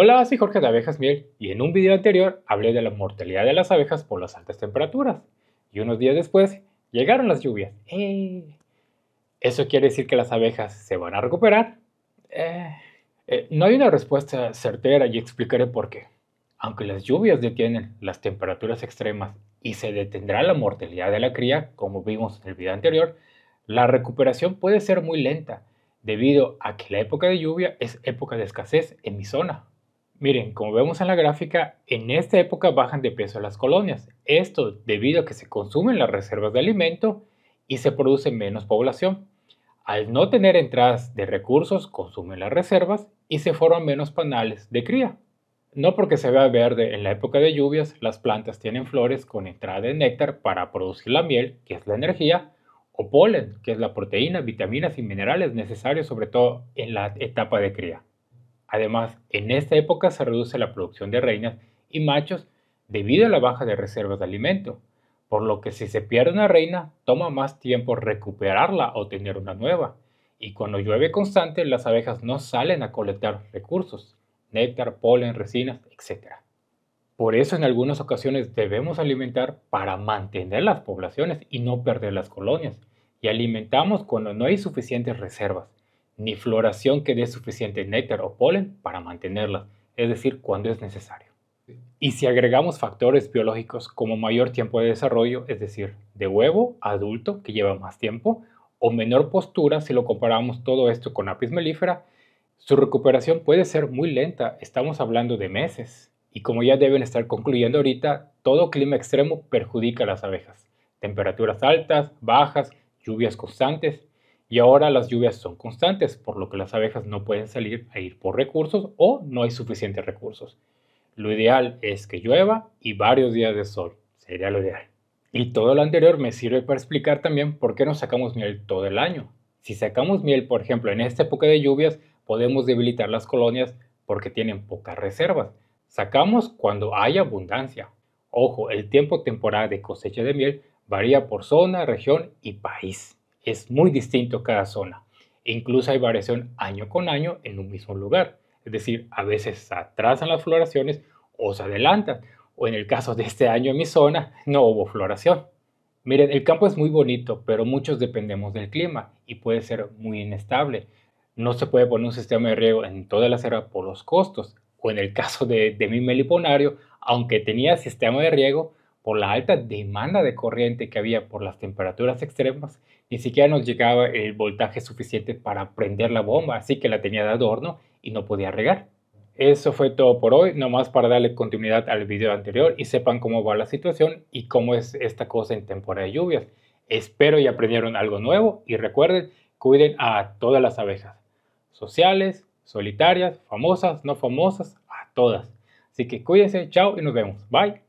Hola, soy Jorge de Abejas Miel y en un video anterior hablé de la mortalidad de las abejas por las altas temperaturas. Y unos días después llegaron las lluvias. Eh, ¿Eso quiere decir que las abejas se van a recuperar? Eh, eh, no hay una respuesta certera y explicaré por qué. Aunque las lluvias detienen las temperaturas extremas y se detendrá la mortalidad de la cría, como vimos en el video anterior, la recuperación puede ser muy lenta debido a que la época de lluvia es época de escasez en mi zona, Miren, como vemos en la gráfica, en esta época bajan de peso las colonias. Esto debido a que se consumen las reservas de alimento y se produce menos población. Al no tener entradas de recursos, consumen las reservas y se forman menos panales de cría. No porque se vea verde en la época de lluvias, las plantas tienen flores con entrada de néctar para producir la miel, que es la energía, o polen, que es la proteína, vitaminas y minerales necesarios sobre todo en la etapa de cría. Además, en esta época se reduce la producción de reinas y machos debido a la baja de reservas de alimento, por lo que si se pierde una reina, toma más tiempo recuperarla o tener una nueva, y cuando llueve constante, las abejas no salen a colectar recursos, néctar, polen, resinas, etc. Por eso en algunas ocasiones debemos alimentar para mantener las poblaciones y no perder las colonias, y alimentamos cuando no hay suficientes reservas, ni floración que dé suficiente néctar o polen para mantenerlas, es decir, cuando es necesario. Y si agregamos factores biológicos como mayor tiempo de desarrollo, es decir, de huevo adulto, que lleva más tiempo, o menor postura, si lo comparamos todo esto con Apis mellifera, su recuperación puede ser muy lenta, estamos hablando de meses. Y como ya deben estar concluyendo ahorita, todo clima extremo perjudica a las abejas. Temperaturas altas, bajas, lluvias constantes, y ahora las lluvias son constantes, por lo que las abejas no pueden salir a ir por recursos o no hay suficientes recursos. Lo ideal es que llueva y varios días de sol. Sería lo ideal. Y todo lo anterior me sirve para explicar también por qué no sacamos miel todo el año. Si sacamos miel, por ejemplo, en esta época de lluvias, podemos debilitar las colonias porque tienen pocas reservas. Sacamos cuando hay abundancia. Ojo, el tiempo temporal de cosecha de miel varía por zona, región y país es muy distinto cada zona. E incluso hay variación año con año en un mismo lugar. Es decir, a veces se atrasan las floraciones o se adelantan. O en el caso de este año en mi zona, no hubo floración. Miren, el campo es muy bonito, pero muchos dependemos del clima y puede ser muy inestable. No se puede poner un sistema de riego en toda la sierra por los costos. O en el caso de mi meliponario, aunque tenía sistema de riego, por la alta demanda de corriente que había por las temperaturas extremas, ni siquiera nos llegaba el voltaje suficiente para prender la bomba, así que la tenía de adorno y no podía regar. Eso fue todo por hoy, nomás para darle continuidad al video anterior y sepan cómo va la situación y cómo es esta cosa en temporada de lluvias. Espero y aprendieron algo nuevo y recuerden, cuiden a todas las abejas, sociales, solitarias, famosas, no famosas, a todas. Así que cuídense, chao y nos vemos. Bye.